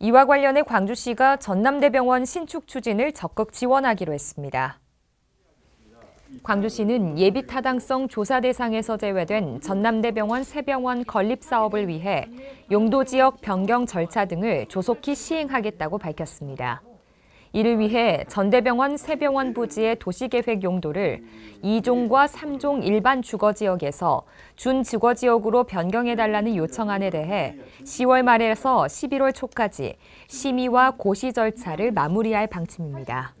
이와 관련해 광주시가 전남대병원 신축 추진을 적극 지원하기로 했습니다. 광주시는 예비 타당성 조사 대상에서 제외된 전남대병원 세병원 건립 사업을 위해 용도 지역 변경 절차 등을 조속히 시행하겠다고 밝혔습니다. 이를 위해 전대병원 세병원 부지의 도시계획 용도를 2종과 3종 일반 주거지역에서 준주거지역으로 변경해달라는 요청안에 대해 10월 말에서 11월 초까지 심의와 고시 절차를 마무리할 방침입니다.